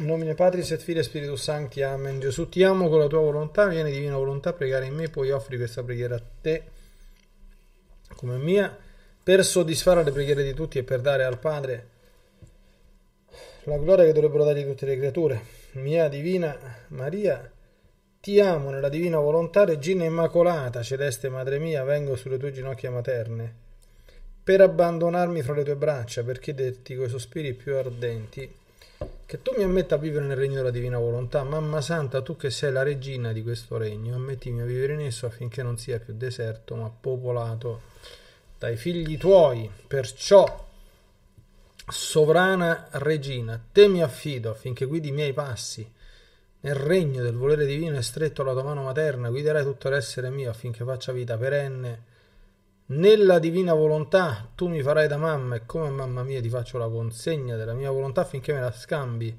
In nomine Patris et Filio e Spirito Santi. Amen. Gesù, ti amo con la tua volontà, vieni divina volontà a pregare in me, poi offri questa preghiera a te come mia, per soddisfare le preghiere di tutti e per dare al Padre la gloria che dovrebbero dargli tutte le creature. Mia divina Maria, ti amo nella divina volontà, Regina Immacolata, celeste Madre mia, vengo sulle tue ginocchia materne, per abbandonarmi fra le tue braccia, perché detti coi sospiri più ardenti che tu mi ammetta a vivere nel regno della divina volontà, mamma santa, tu che sei la regina di questo regno, ammettimi a vivere in esso affinché non sia più deserto, ma popolato dai figli tuoi. Perciò, sovrana regina, te mi affido affinché guidi i miei passi. Nel regno del volere divino e stretto alla tua mano materna guiderai tutto l'essere mio affinché faccia vita perenne nella divina volontà tu mi farai da mamma e come mamma mia ti faccio la consegna della mia volontà affinché me la scambi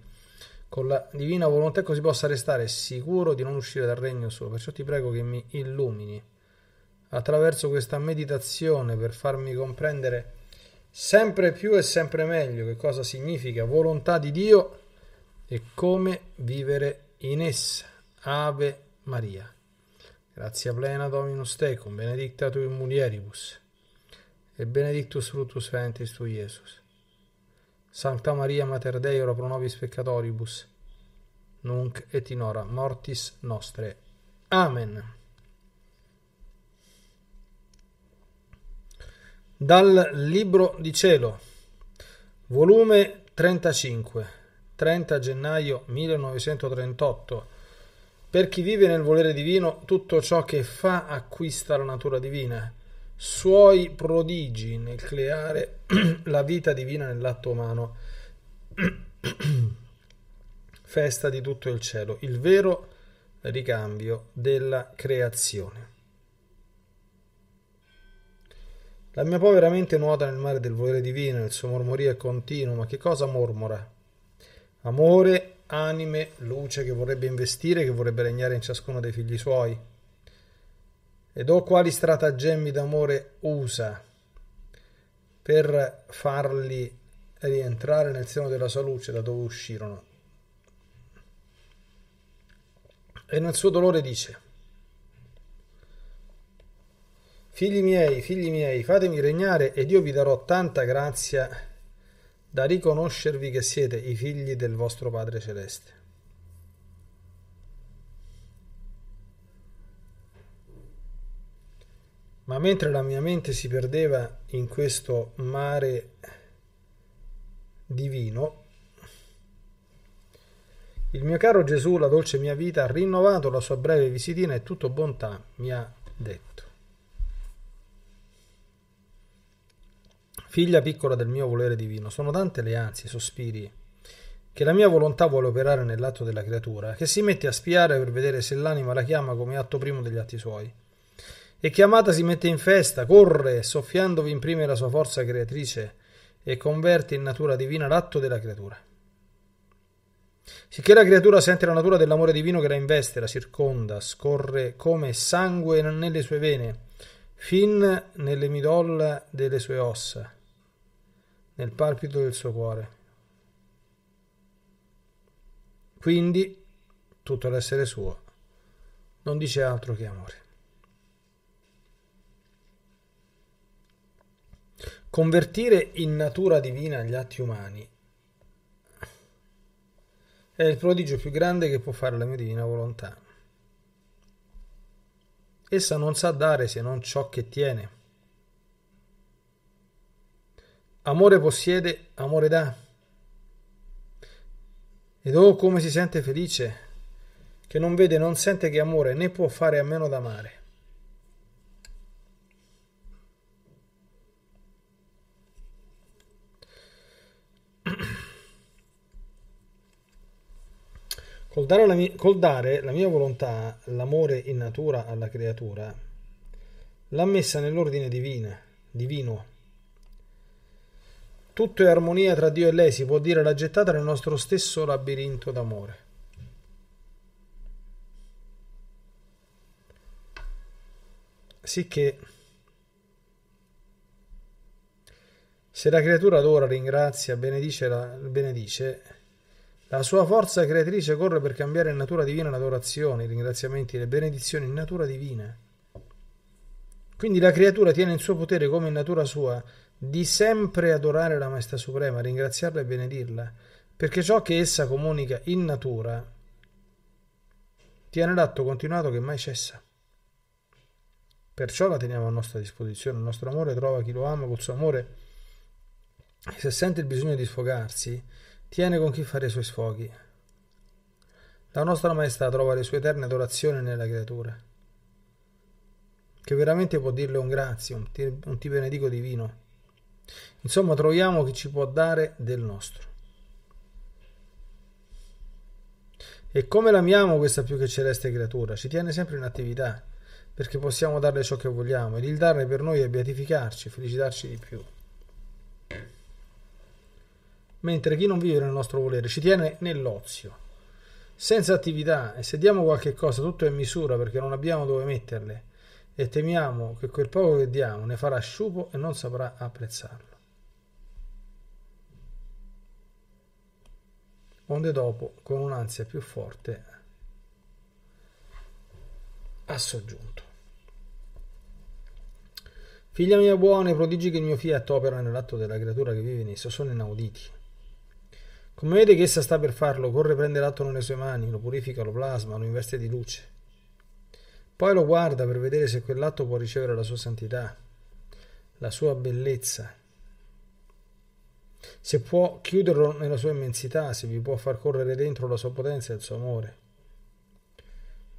con la divina volontà così possa restare sicuro di non uscire dal regno suo. Perciò ti prego che mi illumini attraverso questa meditazione per farmi comprendere sempre più e sempre meglio che cosa significa volontà di Dio e come vivere in essa. Ave Maria. Grazia plena Dominus tecum, benedicta tu in mulieribus, e benedictus fructus ventris tu, Iesus. Sancta Maria, Mater Dei, ora pro nobis peccatoribus, nunc et in hora mortis nostre. Amen. Dal Libro di Cielo, volume 35, 30 gennaio 1938, per chi vive nel volere divino, tutto ciò che fa acquista la natura divina. Suoi prodigi nel creare la vita divina nell'atto umano. Festa di tutto il cielo, il vero ricambio della creazione. La mia povera mente nuota nel mare del volere divino, il suo mormorio è continuo, ma che cosa mormora? Amore, anime luce che vorrebbe investire, che vorrebbe regnare in ciascuno dei figli suoi? Ed o quali stratagemmi d'amore usa per farli rientrare nel seno della sua luce da dove uscirono? E nel suo dolore dice, Figli miei, figli miei, fatemi regnare ed io vi darò tanta grazia da riconoscervi che siete i figli del vostro Padre Celeste. Ma mentre la mia mente si perdeva in questo mare divino, il mio caro Gesù, la dolce mia vita, ha rinnovato la sua breve visitina e tutto bontà, mi ha detto. Figlia piccola del mio volere divino, sono tante le ansie, i sospiri, che la mia volontà vuole operare nell'atto della creatura, che si mette a spiare per vedere se l'anima la chiama come atto primo degli atti suoi. E chiamata si mette in festa, corre, soffiandovi imprime la sua forza creatrice e converte in natura divina l'atto della creatura. Sicché la creatura sente la natura dell'amore divino che la investe, la circonda, scorre come sangue nelle sue vene, fin nelle midolle delle sue ossa nel palpito del suo cuore. Quindi tutto l'essere suo non dice altro che amore. Convertire in natura divina gli atti umani è il prodigio più grande che può fare la mia divina volontà. Essa non sa dare se non ciò che tiene Amore possiede, amore dà. Ed oh come si sente felice, che non vede, non sente che amore, né può fare a meno d'amare. Col dare, la mia, col dare la mia volontà, l'amore in natura alla creatura, l'ha messa nell'ordine divina, divino tutto è armonia tra Dio e lei, si può dire la gettata nel nostro stesso labirinto d'amore. Sicché, se la creatura adora, ringrazia, benedice la, benedice, la sua forza creatrice corre per cambiare in natura divina l'adorazione, i ringraziamenti, le benedizioni in natura divina. Quindi la creatura tiene in suo potere come in natura sua di sempre adorare la Maestà Suprema, ringraziarla e benedirla, perché ciò che essa comunica in natura tiene l'atto continuato che mai cessa. Perciò la teniamo a nostra disposizione, il nostro amore trova chi lo ama col suo amore se sente il bisogno di sfogarsi, tiene con chi fare i suoi sfoghi. La nostra Maestà trova le sue eterne adorazioni nella creatura, che veramente può dirle un grazie, un ti, un ti benedico divino, Insomma, troviamo chi ci può dare del nostro. E come l'amiamo questa più che celeste creatura? Ci tiene sempre in attività, perché possiamo darle ciò che vogliamo, ed il darle per noi è beatificarci, felicitarci di più. Mentre chi non vive nel nostro volere ci tiene nell'ozio, senza attività, e se diamo qualche cosa tutto è in misura perché non abbiamo dove metterle e temiamo che quel poco che diamo ne farà sciupo e non saprà apprezzarlo. Onde dopo, con un'ansia più forte, ha soggiunto. Figlia mia buona, i prodigi che il mio fiat opera nell'atto della creatura che vive in esso sono inauditi. Come vede che essa sta per farlo, corre prende l'atto nelle sue mani, lo purifica, lo plasma, lo investe di luce. Poi lo guarda per vedere se quell'atto può ricevere la sua santità, la sua bellezza, se può chiuderlo nella sua immensità, se vi può far correre dentro la sua potenza e il suo amore.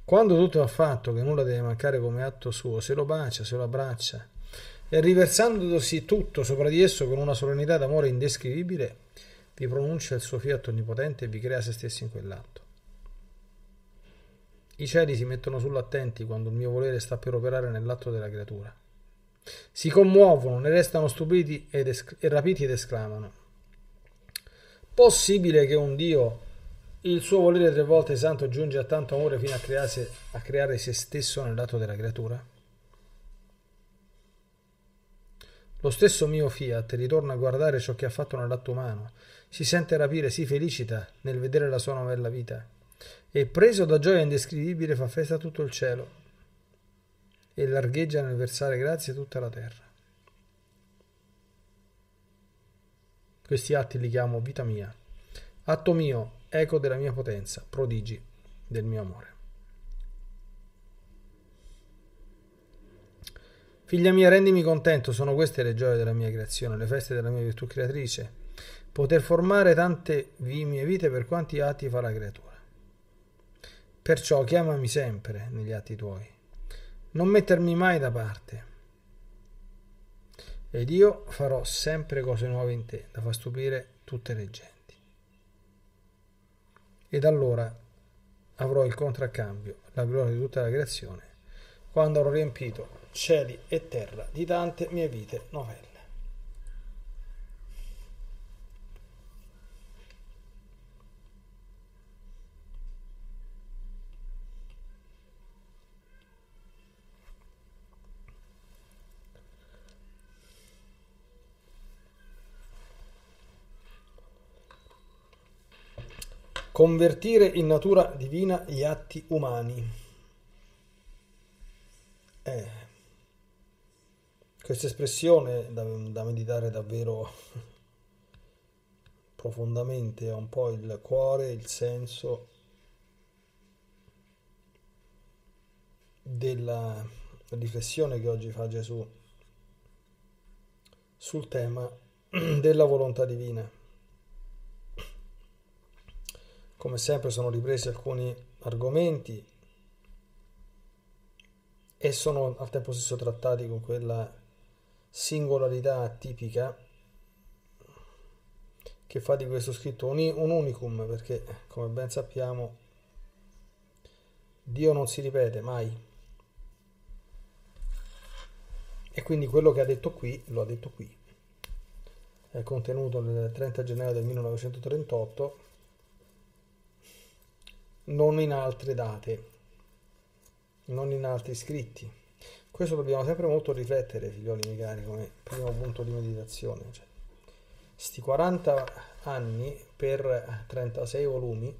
Quando tutto è fatto, che nulla deve mancare come atto suo, se lo bacia, se lo abbraccia, e riversandosi tutto sopra di esso con una solennità d'amore indescrivibile, vi pronuncia il suo fiato onnipotente e vi crea se stesso in quell'atto. I cieli si mettono sull'attenti quando il mio volere sta per operare nell'atto della creatura. Si commuovono, ne restano stupiti ed esc- e rapiti ed esclamano. Possibile che un Dio, il suo volere tre volte santo, giunge a tanto amore fino a, crearse, a creare se stesso nell'atto della creatura? Lo stesso mio fiat ritorna a guardare ciò che ha fatto nell'atto umano, si sente rapire, si felicita nel vedere la sua novella vita e preso da gioia indescrivibile fa festa a tutto il cielo e largheggia nel versare grazie a tutta la terra. Questi atti li chiamo vita mia, atto mio, eco della mia potenza, prodigi del mio amore. Figlia mia, rendimi contento, sono queste le gioie della mia creazione, le feste della mia virtù creatrice. Poter formare tante mie vite per quanti atti fa la creatura. Perciò chiamami sempre negli atti tuoi, non mettermi mai da parte. Ed io farò sempre cose nuove in te, da far stupire tutte le genti. Ed allora avrò il contraccambio, la gloria di tutta la creazione, quando avrò riempito cieli e terra di tante mie vite novelle. Convertire in natura divina gli atti umani. Eh, questa espressione da, da meditare davvero profondamente è un po' il cuore, il senso della riflessione che oggi fa Gesù sul tema della volontà divina come sempre sono ripresi alcuni argomenti e sono al tempo stesso trattati con quella singolarità tipica che fa di questo scritto un, unicum perché come ben sappiamo Dio non si ripete mai e quindi quello che ha detto qui lo ha detto qui è contenuto nel 30 gennaio del 1938 non in altre date, non in altri scritti. Questo dobbiamo sempre molto riflettere, figlioli miei cari, come primo punto di meditazione. Cioè, sti 40 anni per 36 volumi,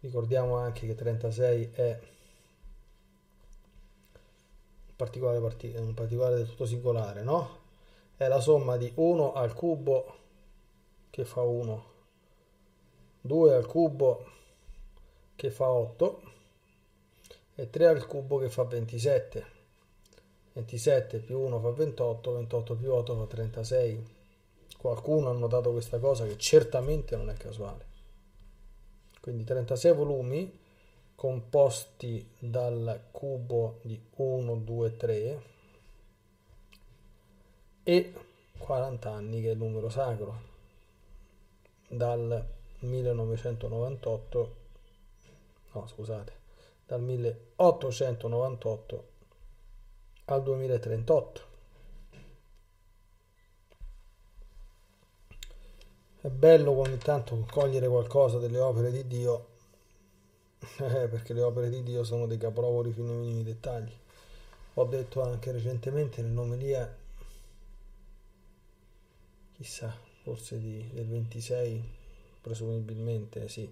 ricordiamo anche che 36 è un particolare, un particolare del tutto singolare, no? È la somma di 1 al cubo che fa 1 2 al cubo che fa 8 e 3 al cubo che fa 27 27 più 1 fa 28 28 più 8 fa 36 qualcuno ha notato questa cosa che certamente non è casuale quindi 36 volumi composti dal cubo di 1 2 3 e 40 anni che è il numero sacro dal 1998, no scusate, dal 1898 al 2038. È bello ogni tanto cogliere qualcosa delle opere di Dio, eh, perché le opere di Dio sono dei capolavori fino ai minimi dettagli. Ho detto anche recentemente nell'omelia, chissà, forse di, del 26 presumibilmente sì,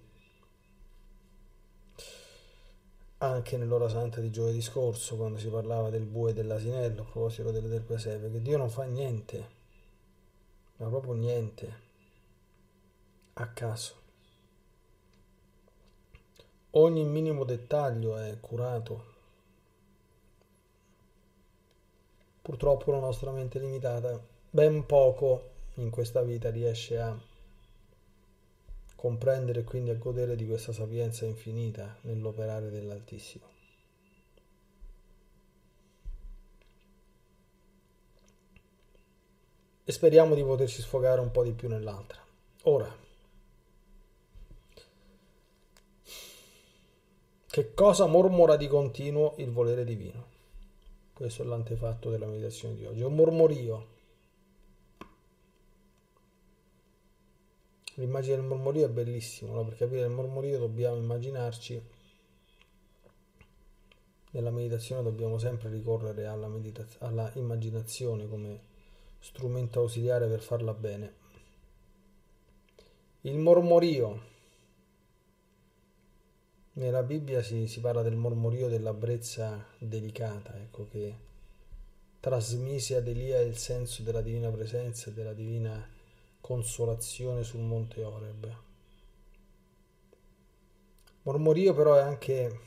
anche nell'ora santa di giovedì scorso, quando si parlava del bue e dell'asinello, a proposito delle del presepe, che Dio non fa niente, ma proprio niente, a caso. Ogni minimo dettaglio è curato. Purtroppo la nostra mente limitata ben poco in questa vita riesce a comprendere e quindi a godere di questa sapienza infinita nell'operare dell'Altissimo. E speriamo di poterci sfogare un po' di più nell'altra. Ora, che cosa mormora di continuo il volere divino? Questo è l'antefatto della meditazione di oggi, è un mormorio L'immagine del mormorio è bellissima, no? per capire il mormorio dobbiamo immaginarci, nella meditazione dobbiamo sempre ricorrere alla, medita- alla immaginazione come strumento ausiliare per farla bene. Il mormorio. Nella Bibbia si, si parla del mormorio della brezza delicata, ecco che trasmise ad Elia il senso della divina presenza e della divina consolazione sul monte Oreb. Mormorio però è anche,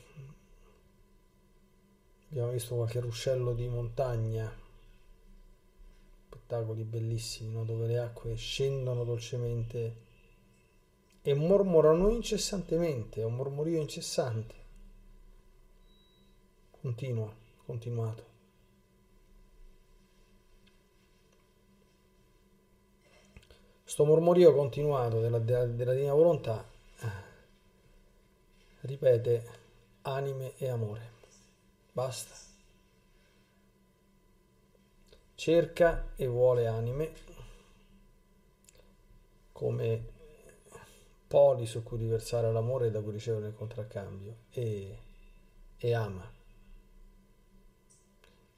abbiamo visto qualche ruscello di montagna, spettacoli bellissimi no? dove le acque scendono dolcemente e mormorano incessantemente, è un mormorio incessante, continuo, continuato. Sto mormorio continuato della, della, della divina volontà eh, ripete anime e amore. Basta. Cerca e vuole anime come poli su cui riversare l'amore da cui ricevere il contraccambio e, e ama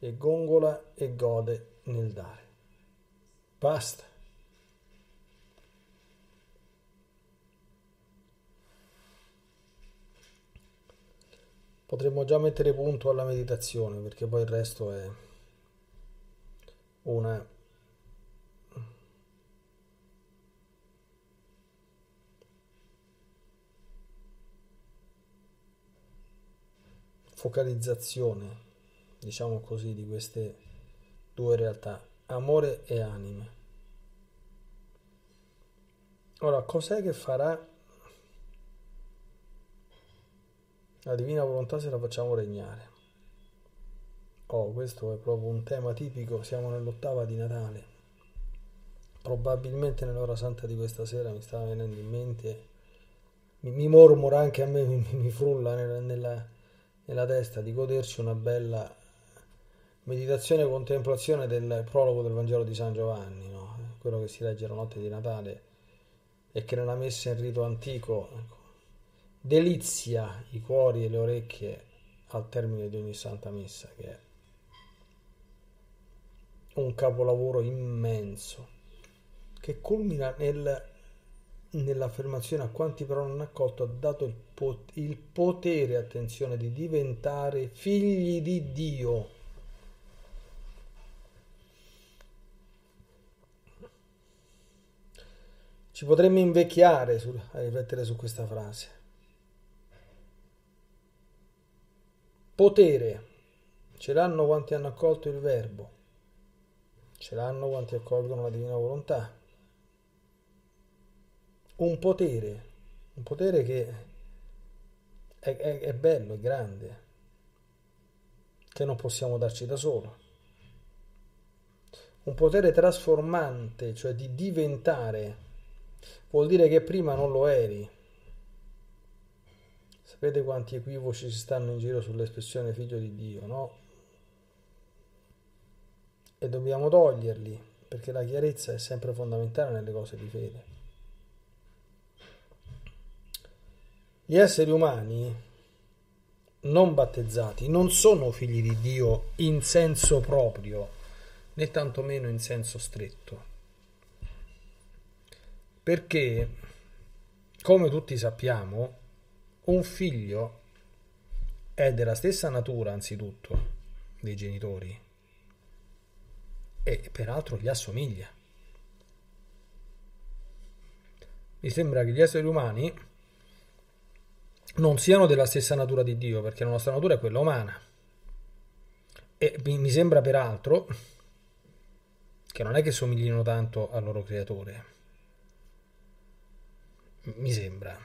e gongola e gode nel dare. Basta. potremmo già mettere punto alla meditazione perché poi il resto è una focalizzazione diciamo così di queste due realtà amore e anime ora cos'è che farà la divina volontà se la facciamo regnare. Oh, questo è proprio un tema tipico, siamo nell'ottava di Natale. Probabilmente nell'ora santa di questa sera mi stava venendo in mente, mi, mi mormora anche a me, mi, mi frulla nella, nella, nella testa di goderci una bella meditazione e contemplazione del prologo del Vangelo di San Giovanni, no? quello che si legge la notte di Natale e che nella messa in rito antico ecco, delizia i cuori e le orecchie al termine di ogni santa messa, che è un capolavoro immenso, che culmina nel, nell'affermazione a quanti però non ha accolto ha dato il, pot- il potere, attenzione, di diventare figli di Dio. Ci potremmo invecchiare su, a riflettere su questa frase. Potere. Ce l'hanno quanti hanno accolto il Verbo. Ce l'hanno quanti accolgono la divina volontà. Un potere. Un potere che è, è, è bello, è grande, che non possiamo darci da solo un potere trasformante, cioè di diventare, vuol dire che prima non lo eri, Sapete quanti equivoci si stanno in giro sull'espressione figlio di Dio, no? E dobbiamo toglierli, perché la chiarezza è sempre fondamentale nelle cose di fede. Gli esseri umani non battezzati non sono figli di Dio in senso proprio, né tantomeno in senso stretto. Perché, come tutti sappiamo, un figlio è della stessa natura, anzitutto, dei genitori e peraltro gli assomiglia. Mi sembra che gli esseri umani non siano della stessa natura di Dio, perché la nostra natura è quella umana. E mi sembra peraltro che non è che somiglino tanto al loro creatore. Mi sembra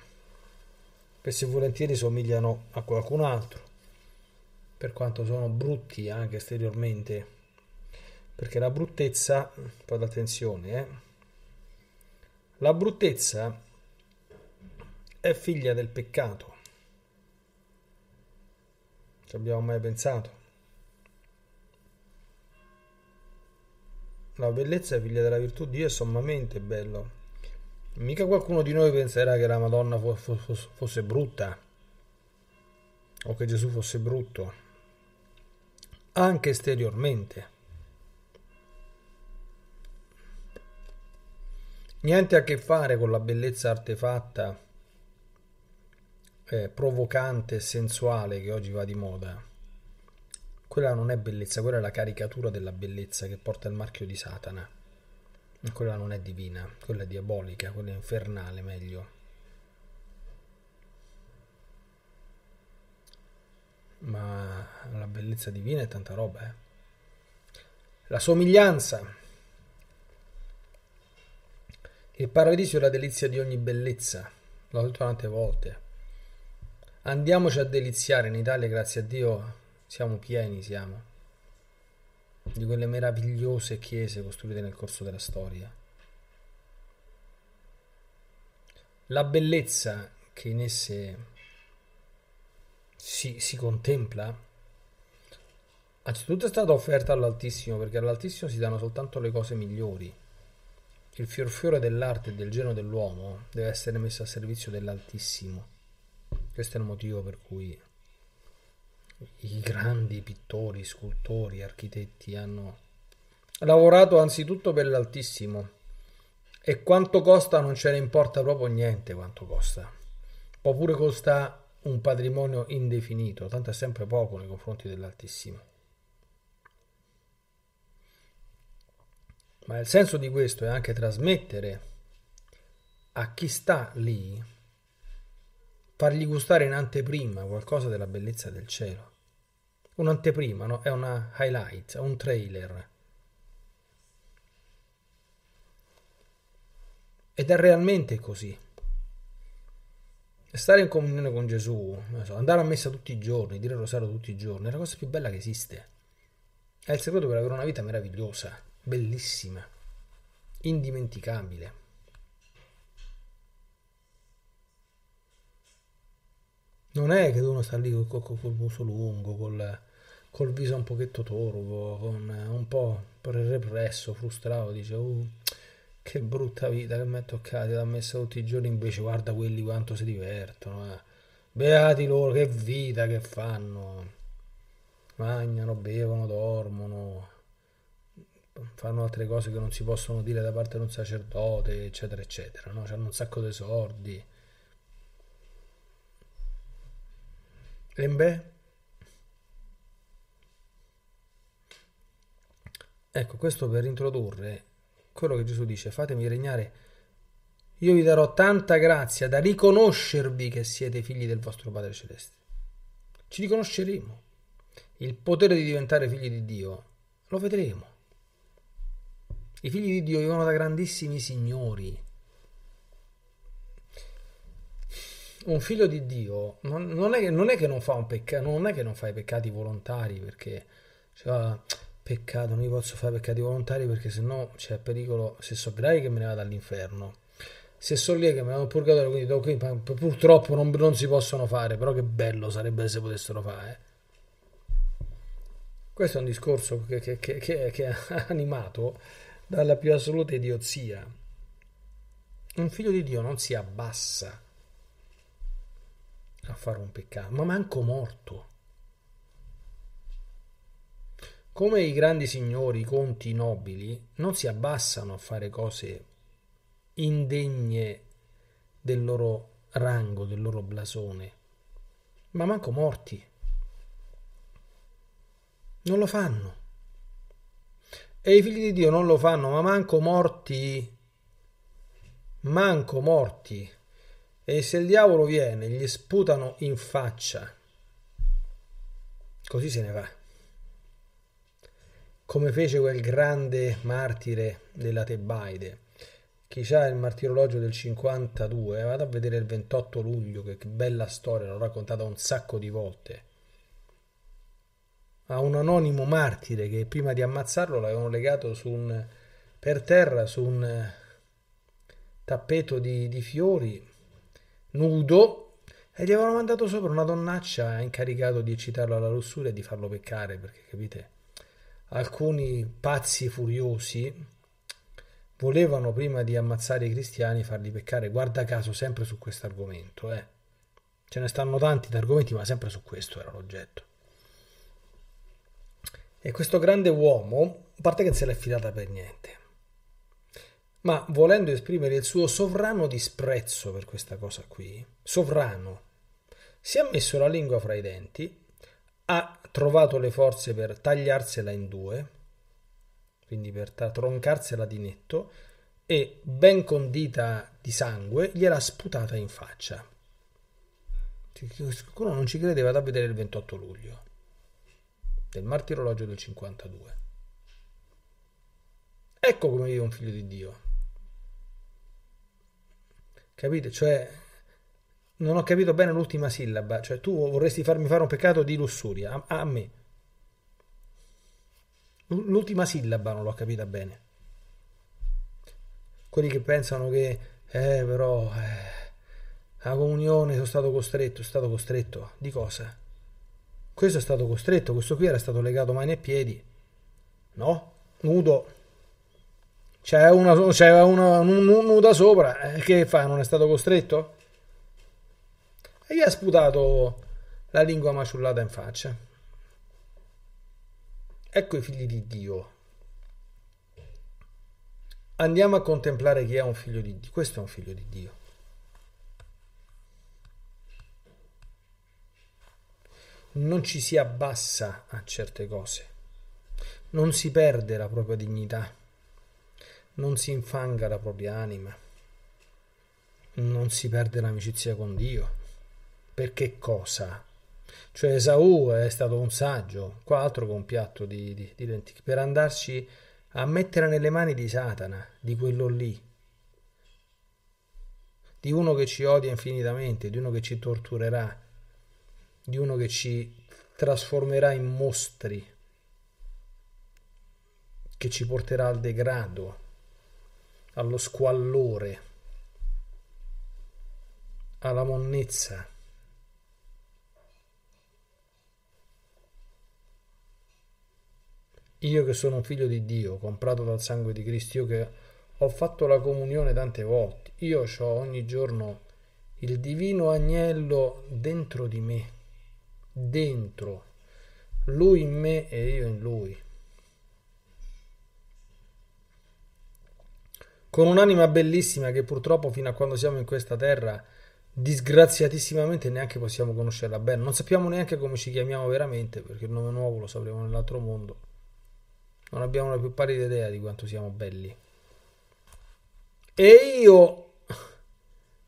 spesso e volentieri somigliano a qualcun altro, per quanto sono brutti anche esteriormente, perché la bruttezza, poi attenzione, eh, la bruttezza è figlia del peccato. Ci abbiamo mai pensato? La bellezza è figlia della virtù, Dio è sommamente bello. Mica qualcuno di noi penserà che la Madonna fosse brutta o che Gesù fosse brutto, anche esteriormente. Niente a che fare con la bellezza artefatta, eh, provocante e sensuale che oggi va di moda. Quella non è bellezza, quella è la caricatura della bellezza che porta il marchio di Satana. Quella non è divina, quella è diabolica, quella è infernale meglio. Ma la bellezza divina è tanta roba, eh. La somiglianza. Il paradiso è la delizia di ogni bellezza, l'ho detto tante volte. Andiamoci a deliziare in Italia, grazie a Dio, siamo pieni, siamo di quelle meravigliose chiese costruite nel corso della storia. La bellezza che in esse si, si contempla, anzitutto è stata offerta all'Altissimo, perché all'Altissimo si danno soltanto le cose migliori. Il fiorfiore dell'arte e del genio dell'uomo deve essere messo a servizio dell'Altissimo. Questo è il motivo per cui i grandi pittori, scultori, architetti hanno lavorato anzitutto per l'altissimo e quanto costa non ce ne importa proprio niente quanto costa. Può pure costa un patrimonio indefinito, tanto è sempre poco nei confronti dell'altissimo. Ma il senso di questo è anche trasmettere a chi sta lì fargli gustare in anteprima qualcosa della bellezza del cielo. Un'anteprima, no? È una highlight, è un trailer. Ed è realmente così. Stare in comunione con Gesù, andare a messa tutti i giorni, dire il rosario tutti i giorni, è la cosa più bella che esiste. È il segreto per avere una vita meravigliosa, bellissima, indimenticabile. Non è che uno sta lì col, col, col muso lungo, col, col, viso un pochetto torvo, con eh, un po' represso, frustrato, dice oh, che brutta vita che mi è toccata, l'ha messa tutti i giorni, invece guarda quelli quanto si divertono. Eh. Beati loro, che vita che fanno. Mangiano, bevono, dormono, fanno altre cose che non si possono dire da parte di un sacerdote, eccetera, eccetera. No? Hanno un sacco di sordi Lembe. Ecco, questo per introdurre quello che Gesù dice, fatemi regnare, io vi darò tanta grazia da riconoscervi che siete figli del vostro Padre Celeste. Ci riconosceremo. Il potere di diventare figli di Dio lo vedremo. I figli di Dio vivono da grandissimi signori, un figlio di Dio non, non, è, non è, che non fa un peccato, non è che non fa i peccati volontari perché cioè, ah, peccato, non io posso fare peccati volontari perché sennò c'è pericolo, se so gravi che me ne vado all'inferno, se so lì che me ne vado al purgatorio, quindi, do, qui, purtroppo non, non, si possono fare, però che bello sarebbe se potessero fare. Eh. Questo è un discorso che, che, che, che è animato dalla più assoluta idiozia. Un figlio di Dio non si abbassa a fare un peccato, ma manco morto. Come i grandi signori, i conti nobili, non si abbassano a fare cose indegne del loro rango, del loro blasone, ma manco morti. Non lo fanno. E i figli di Dio non lo fanno, ma manco morti. Manco morti. E se il diavolo viene, gli sputano in faccia. Così se ne va. Come fece quel grande martire della Tebaide. Chi ha il martirologio del 52, vado a vedere il 28 luglio, che bella storia, l'ho raccontata un sacco di volte a un anonimo martire che prima di ammazzarlo l'avevano legato un, per terra su un eh, tappeto di, di fiori nudo e gli avevano mandato sopra una donnaccia incaricato di eccitarlo alla lussura e di farlo peccare, perché capite? Alcuni pazzi furiosi volevano prima di ammazzare i cristiani farli peccare, guarda caso sempre su questo argomento, eh. Ce ne stanno tanti di argomenti, ma sempre su questo era l'oggetto. E questo grande uomo, a parte che non se l'è filata per niente, ma volendo esprimere il suo sovrano disprezzo per questa cosa qui, sovrano, si è messo la lingua fra i denti, ha trovato le forze per tagliarsela in due, quindi per troncarsela di netto, e ben condita di sangue gliel'ha sputata in faccia. Qualcuno non ci credeva da vedere il 28 luglio del martirologio del 52. Ecco come vive un figlio di Dio Capite? Cioè, non ho capito bene l'ultima sillaba, cioè tu vorresti farmi fare un peccato di lussuria a, a me. L'ultima sillaba non l'ho capita bene. Quelli che pensano che, eh, però, eh, la comunione sono stato costretto, sono stato costretto di cosa? Questo è stato costretto, questo qui era stato legato mani e piedi, no? Nudo, c'è una, c'era una, un, un nuda sopra, eh, che fa? Non è stato costretto? E gli ha sputato la lingua maciullata in faccia. Ecco i figli di Dio. Andiamo a contemplare chi è un figlio di Dio. Questo è un figlio di Dio. non ci si abbassa a certe cose, non si perde la propria dignità non si infanga la propria anima, non si perde l'amicizia con Dio. Perché cosa? Cioè Esaù è stato un saggio, qua altro che un piatto di, di, di lenticchie, per andarci a mettere nelle mani di Satana, di quello lì, di uno che ci odia infinitamente, di uno che ci torturerà, di uno che ci trasformerà in mostri, che ci porterà al degrado, allo squallore, alla monnezza. Io che sono un figlio di Dio, comprato dal sangue di Cristo, io che ho fatto la comunione tante volte, io ho ogni giorno il divino agnello dentro di me, dentro, lui in me e io in lui. con un'anima bellissima che purtroppo fino a quando siamo in questa terra disgraziatissimamente neanche possiamo conoscerla bene, non sappiamo neanche come ci chiamiamo veramente perché il nome nuovo lo sapremo nell'altro mondo, non abbiamo la più pari idea di quanto siamo belli. E io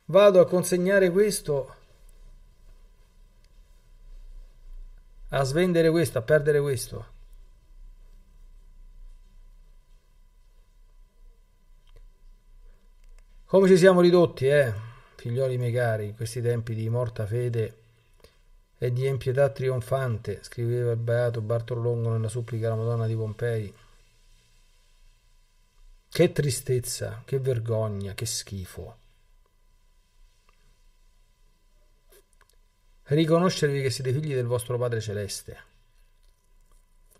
vado a consegnare questo, a svendere questo, a perdere questo. Come ci siamo ridotti, eh, figlioli miei cari, in questi tempi di morta fede e di impietà trionfante, scriveva il beato Bartolongo nella supplica alla Madonna di Pompei. Che tristezza, che vergogna, che schifo. Riconoscervi che siete figli del vostro Padre Celeste.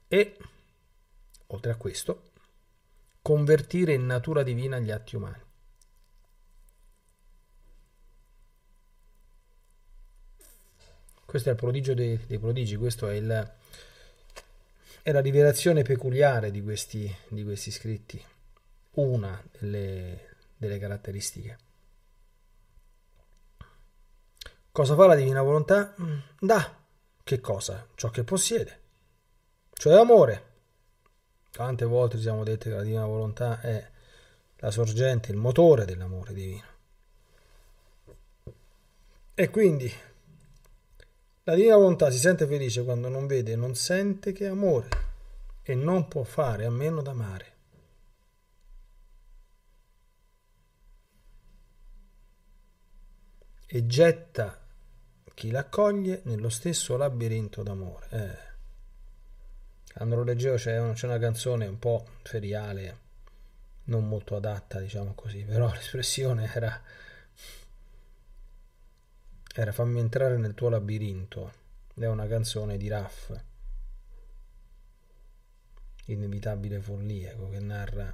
E, oltre a questo, convertire in natura divina gli atti umani. Questo è il prodigio dei, dei prodigi, questa è, è la rivelazione peculiare di questi, di questi scritti, una delle, delle caratteristiche. Cosa fa la divina volontà? Mm, da che cosa? Ciò che possiede, cioè amore. Tante volte ci siamo detti che la divina volontà è la sorgente, il motore dell'amore divino. E quindi la divina volontà si sente felice quando non vede e non sente che amore e non può fare a meno d'amare. E getta chi l'accoglie nello stesso labirinto d'amore. Eh. Quando lo leggevo c'è una canzone un po' feriale, non molto adatta, diciamo così, però l'espressione era era Fammi entrare nel tuo labirinto, è una canzone di Raff, Inevitabile follia, ecco, che narra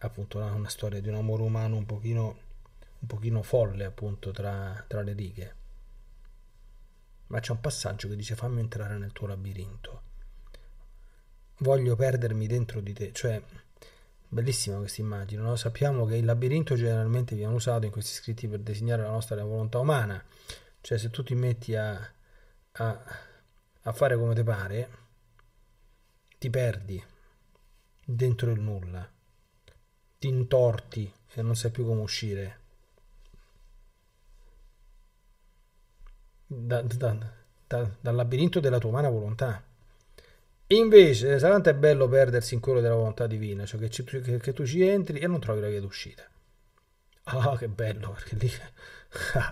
appunto una storia di un amore umano un pochino, un pochino folle appunto tra, tra le righe. Ma c'è un passaggio che dice fammi entrare nel tuo labirinto voglio perdermi dentro di te, cioè Bellissima questa immagine, no? sappiamo che il labirinto generalmente viene usato in questi scritti per designare la nostra volontà umana, cioè se tu ti metti a, a, a fare come ti pare, ti perdi dentro il nulla, ti intorti e non sai più come uscire. Da, da, da, dal labirinto della tua umana volontà. Invece, eh, tanto è bello perdersi in quello della volontà divina, cioè che, ci, che, che tu ci entri e non trovi la via d'uscita. Ah, oh, che bello, perché lì...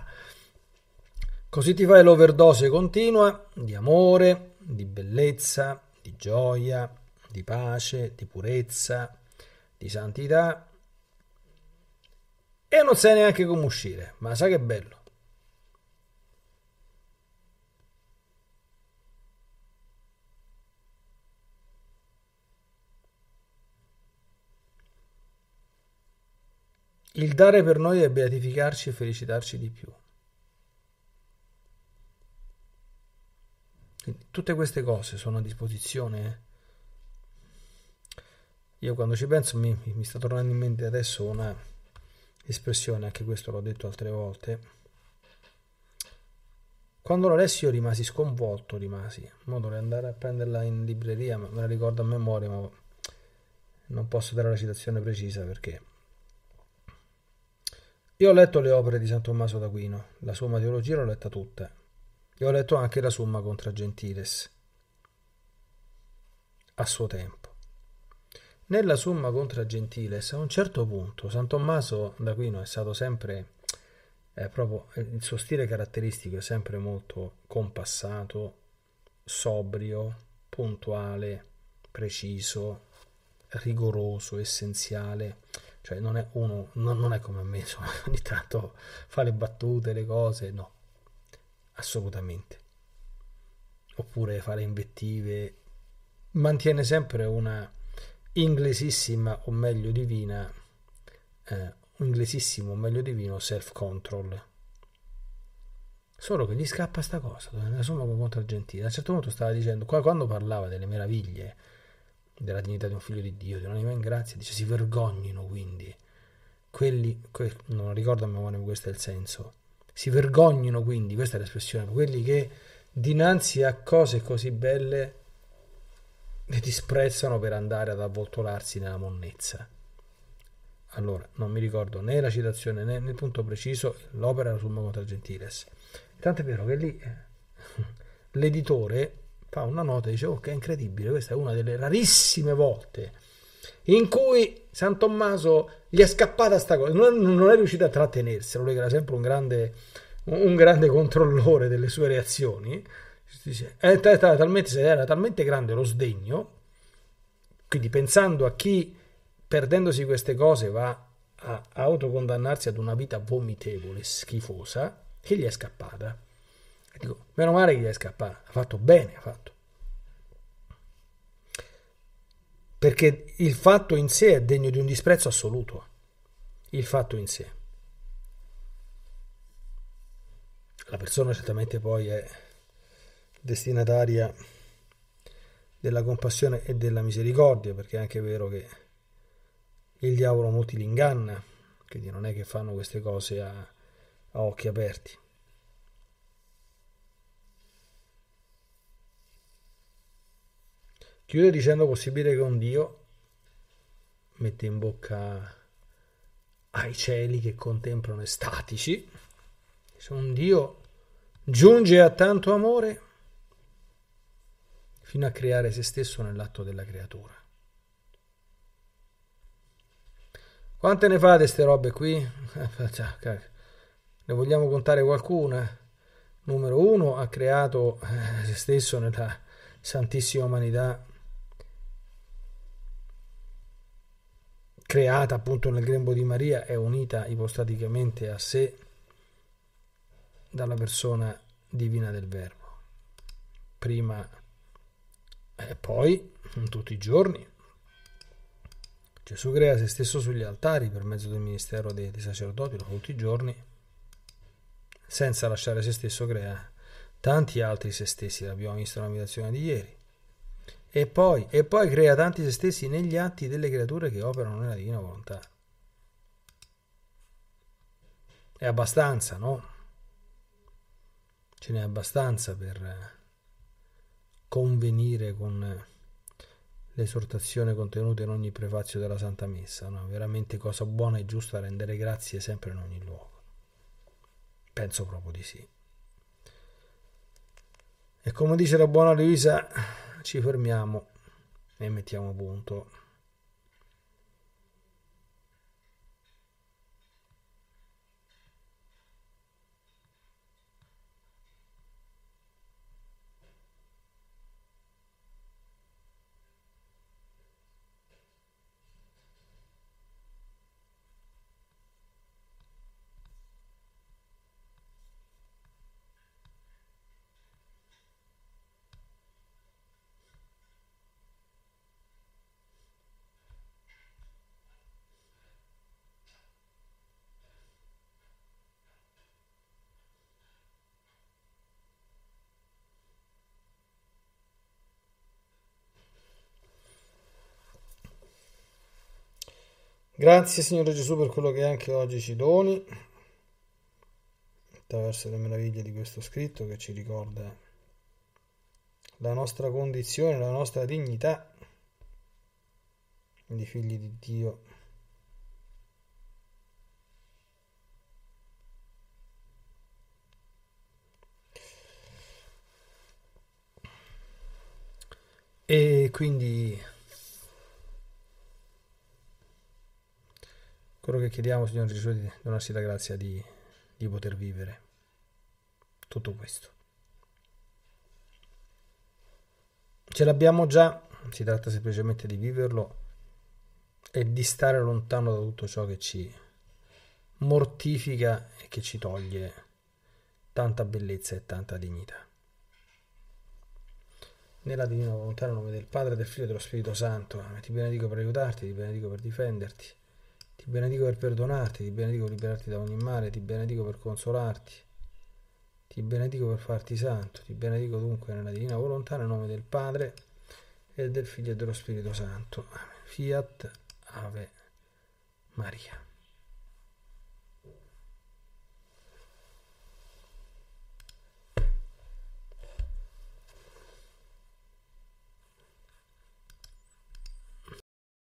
Così ti fai l'overdose continua di amore, di bellezza, di gioia, di pace, di purezza, di santità e non sai neanche come uscire, ma sai che bello. Il dare per noi è beatificarci e felicitarci di più. Quindi, tutte queste cose sono a disposizione. Eh. Io quando ci penso mi, mi sta tornando in mente adesso una espressione, anche questo l'ho detto altre volte. Quando l'ho lessi io rimasi sconvolto, rimasi. Mo dovrei andare a prenderla in libreria, me la ricordo a memoria, ma non posso dare la citazione precisa perché io ho letto le opere di San Tommaso d'Aquino, la Summa Teologia l'ho letta tutta. E ho letto anche la Summa contra Gentiles. A suo tempo. Nella Summa contra Gentiles, a un certo punto, San Tommaso d'Aquino è stato sempre è proprio il suo stile caratteristico è sempre molto compassato, sobrio, puntuale, preciso, rigoroso, essenziale cioè non è, uno, non, non è come a me, insomma, ogni tanto fa le battute, le cose, no, assolutamente. Oppure fa le invettive, mantiene sempre una inglesissima o meglio divina, eh, inglesissimo o meglio divino self-control. Solo che gli scappa sta cosa, insomma con contro Argentina. A un certo punto stava dicendo, qua quando parlava delle meraviglie, della dignità di un figlio di Dio, di un'anima in grazia, dice si vergognino quindi. Quelli, que, non ricordo a memoria, ma questo è il senso. Si vergognino quindi, questa è l'espressione, quelli che dinanzi a cose così belle le disprezzano per andare ad avvoltolarsi nella monnezza. Allora, non mi ricordo né la citazione né nel punto preciso l'opera Summa contra Gentiles. Tanto è vero che lì eh, l'editore fa una nota e dice, oh che è incredibile, questa è una delle rarissime volte in cui San Tommaso gli è scappata sta cosa, non, non è riuscito a trattenerselo, lui che era sempre un grande, un grande controllore delle sue reazioni, era talmente, era talmente grande lo sdegno, quindi pensando a chi perdendosi queste cose va a autocondannarsi ad una vita vomitevole, schifosa, che gli è scappata. Dico, meno male che gli è scappato, ha fatto bene, ha fatto. Perché il fatto in sé è degno di un disprezzo assoluto, il fatto in sé. La persona certamente poi è destinataria della compassione e della misericordia, perché è anche vero che il diavolo molti li inganna, quindi non è che fanno queste cose a, a occhi aperti. Chiude dicendo possibile che un Dio mette in bocca ai cieli che contemplano estatici. Se un Dio giunge a tanto amore fino a creare se stesso nell'atto della creatura. Quante ne fate queste robe qui? Cioè, ne vogliamo contare qualcuna? Numero uno ha creato eh, se stesso nella santissima umanità creata appunto nel grembo di Maria è unita ipostaticamente a sé dalla persona divina del Verbo. Prima e poi, tutti i giorni, Gesù crea se stesso sugli altari per mezzo del ministero dei, dei sacerdoti, lo fa tutti i giorni, senza lasciare se stesso crea tanti altri se stessi, l'abbiamo visto nella meditazione di ieri. E poi, e poi crea tanti se stessi negli atti delle creature che operano nella divina volontà. È abbastanza, no? Ce n'è abbastanza per eh, convenire con l'esortazione contenuta in ogni prefazio della Santa Messa, no? veramente cosa buona e giusta rendere grazie sempre in ogni luogo. Penso proprio di sì. E come dice la buona Luisa, ci fermiamo e mettiamo punto Grazie Signore Gesù per quello che anche oggi ci doni, attraverso le meraviglie di questo scritto che ci ricorda la nostra condizione, la nostra dignità di figli di Dio. E quindi Quello che chiediamo, Signore Gesù, di donarsi la grazia di, di poter vivere tutto questo. Ce l'abbiamo già, si tratta semplicemente di viverlo e di stare lontano da tutto ciò che ci mortifica e che ci toglie tanta bellezza e tanta dignità. Nella divina volontà, nel nome del Padre, del Figlio e dello Spirito Santo, ti benedico per aiutarti, ti benedico per difenderti ti benedico per perdonarti, ti benedico per liberarti da ogni male, ti benedico per consolarti, ti benedico per farti santo, ti benedico dunque nella divina volontà, nel nome del Padre e del Figlio e dello Spirito Santo. Fiat Ave Maria.